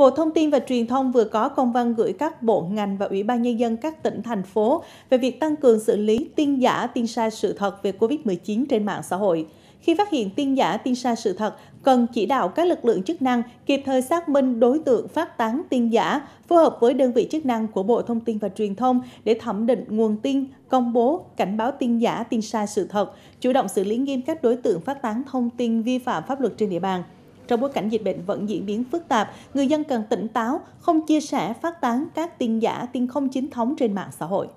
Bộ Thông tin và Truyền thông vừa có công văn gửi các bộ ngành và Ủy ban Nhân dân các tỉnh, thành phố về việc tăng cường xử lý tin giả, tin sai sự thật về COVID-19 trên mạng xã hội. Khi phát hiện tin giả, tin sai sự thật, cần chỉ đạo các lực lượng chức năng kịp thời xác minh đối tượng phát tán tin giả, phối hợp với đơn vị chức năng của Bộ Thông tin và Truyền thông để thẩm định nguồn tin, công bố, cảnh báo tin giả, tin sai sự thật, chủ động xử lý nghiêm các đối tượng phát tán thông tin vi phạm pháp luật trên địa bàn. Trong bối cảnh dịch bệnh vẫn diễn biến phức tạp, người dân cần tỉnh táo, không chia sẻ phát tán các tin giả, tin không chính thống trên mạng xã hội.